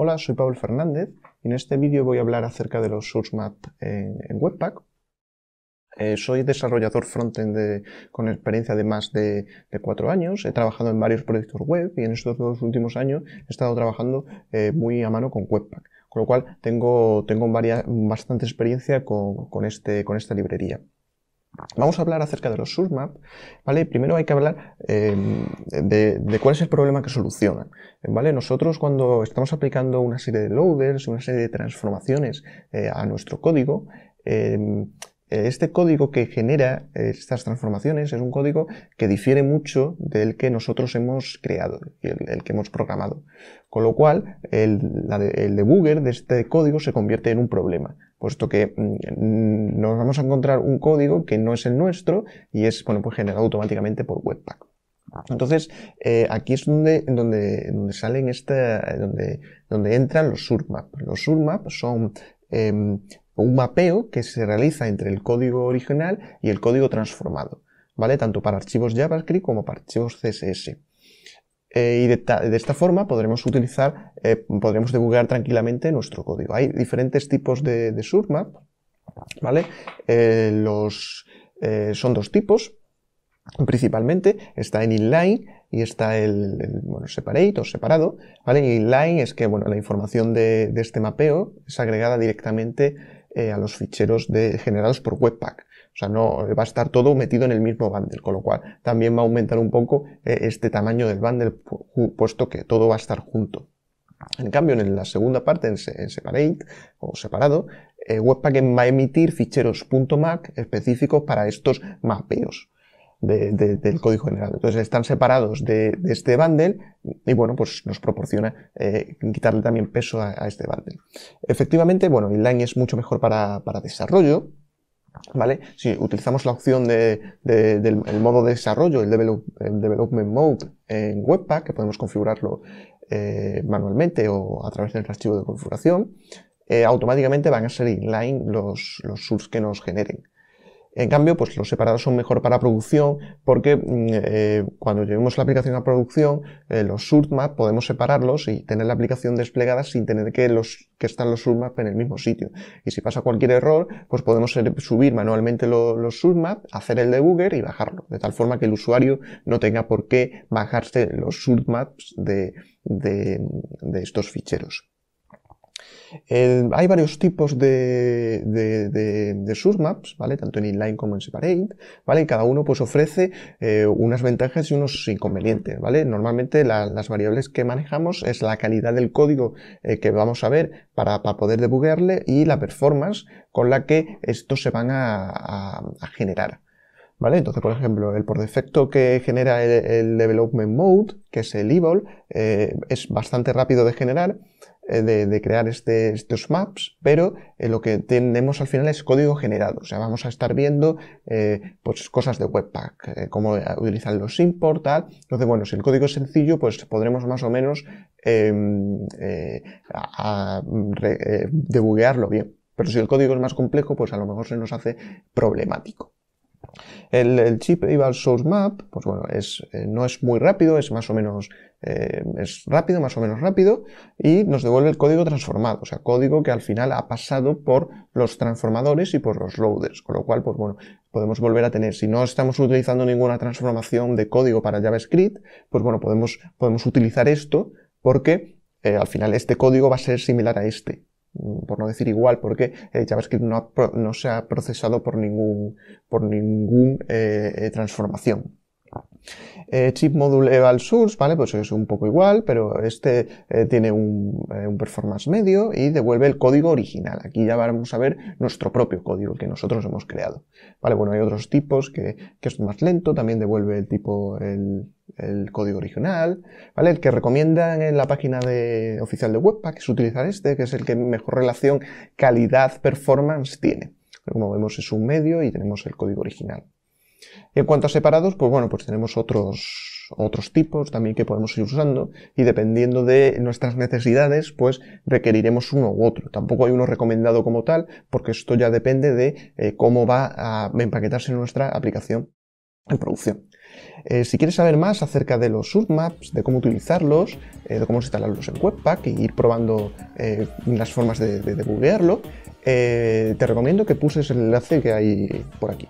Hola, soy Pablo Fernández y en este vídeo voy a hablar acerca de los SourceMap en, Webpack. Eh, soy desarrollador frontend con experiencia de más de, cuatro años. He trabajado en varios proyectos web y en estos dos últimos años he estado trabajando eh, muy a mano con Webpack. Con lo cual tengo, bastante experiencia con este, esta librería. Vamos a hablar acerca de los SURMAP, ¿vale? Primero hay que hablar em, de, cuál es el problema que solucionan, ¿vale? Nosotros cuando estamos aplicando una serie de loaders, una serie de transformaciones eh, a nuestro código, em, este código que genera estas transformaciones es un código que difiere mucho del que nosotros hemos creado, y el que hemos programado. Con lo cual, el debugger de este código se convierte en un problema puesto que mm, nos vamos a encontrar un código que no es el nuestro y es bueno, pues generado automáticamente por Webpack. Entonces, eh, aquí es donde, donde, donde salen esta, donde, donde entran los surmaps. Los surmaps son em, un mapeo que se realiza entre el código original y el código transformado, ¿vale? Tanto para archivos JavaScript como para archivos CSS. Eh, y de, esta forma podremos utilizar, eh, podremos divulgar tranquilamente nuestro código. Hay diferentes tipos de, de surmap, ¿vale? Eh, los, son dos tipos, principalmente, está en inline y está el, separate o separado, ¿vale? inline es que, bueno, la información de, este mapeo es agregada directamente a los ficheros generados por Webpack. O sea, no va a estar todo metido en el mismo bundle, con lo cual también va a aumentar un poco eh, este tamaño del bundle, puesto que todo va a estar junto. En cambio, en la segunda parte, en, separate o separado, eh, Webpack va a emitir ficheros .mac específicos para estos mapeos. del código general. Entonces están separados de, este bundle y bueno, pues nos proporciona eh, quitarle también peso a, este bundle. Efectivamente, bueno, inline es mucho mejor para, para desarrollo, si utilizamos la opción del modo de desarrollo, el, Development Mode en Webpack, que podemos configurarlo eh, manualmente o a través del archivo de configuración, eh, automáticamente van a ser inline los, los que nos generen. En cambio, pues los separados son mejor para producción porque mm, eh, cuando llevemos la aplicación a producción, eh, los surtmap podemos separarlos y tener la aplicación desplegada sin tener que, los, que están los surtmap en el mismo sitio. Y si pasa cualquier error, pues podemos subir manualmente los surtmap, hacer el debugger y bajarlo, de tal forma que el usuario no tenga por qué bajarse los surtmaps de, de estos ficheros hay varios tipos de, de, de, ¿vale? Tanto en inline como en separate, ¿vale? Y cada uno pues ofrece eh, unas ventajas y unos inconvenientes, ¿vale? Normalmente las variables que manejamos es la calidad del código eh, que vamos a ver para, poder debuguearle y la performance con la que estos se van a, generar. ¿Vale? Entonces, por ejemplo, el por defecto que genera el, development mode, que es el evil, eh, es bastante rápido de generar, eh, de, crear este, estos maps, pero eh, lo que tenemos al final es código generado. O sea, vamos a estar viendo eh, pues cosas de Webpack, cómo utilizan los import, tal. Entonces, bueno, si el código es sencillo, pues podremos más o menos em, a, debuguearlo bien. Pero si el código es más complejo, pues a lo mejor se nos hace problemático. El, chip Eval Source Map, pues bueno, es, eh, no es muy rápido, es más o menos eh, es rápido, más o menos rápido, y nos devuelve el código transformado, o sea, código que al final ha pasado por los transformadores y por los loaders, con lo cual, pues bueno, podemos volver a tener, si no estamos utilizando ninguna transformación de código para JavaScript, pues bueno, podemos, podemos utilizar esto porque eh, al final este código va a ser similar a este, Mm, por no decir igual, porque eh, JavaScript no, no, se ha procesado por ningún, por ningún eh, eh, transformación eh, chip module eval source, ¿vale? Pues es un poco igual, pero este eh, tiene eh, un, performance medio y devuelve el código original. Aquí ya vamos a ver nuestro propio código, el que nosotros hemos creado. Vale, bueno, hay otros tipos que, es más lento, también devuelve el tipo, el, el código original, ¿vale? El que recomiendan en la página de, oficial de Webpack es utilizar este, que es el que mejor relación calidad-performance tiene. como vemos es un medio y tenemos el código original en cuanto a separados, pues bueno, pues tenemos otros, otros tipos también que podemos ir usando y dependiendo de nuestras necesidades, pues requeriremos uno u otro. Tampoco hay uno recomendado como tal, porque esto ya depende de eh, cómo va a empaquetarse nuestra aplicación en producción. Eh, si quieres saber más acerca de los submaps, de cómo utilizarlos, eh, de cómo instalarlos en Webpack e ir probando las formas de, de, te recomiendo que puses el enlace que hay por aquí.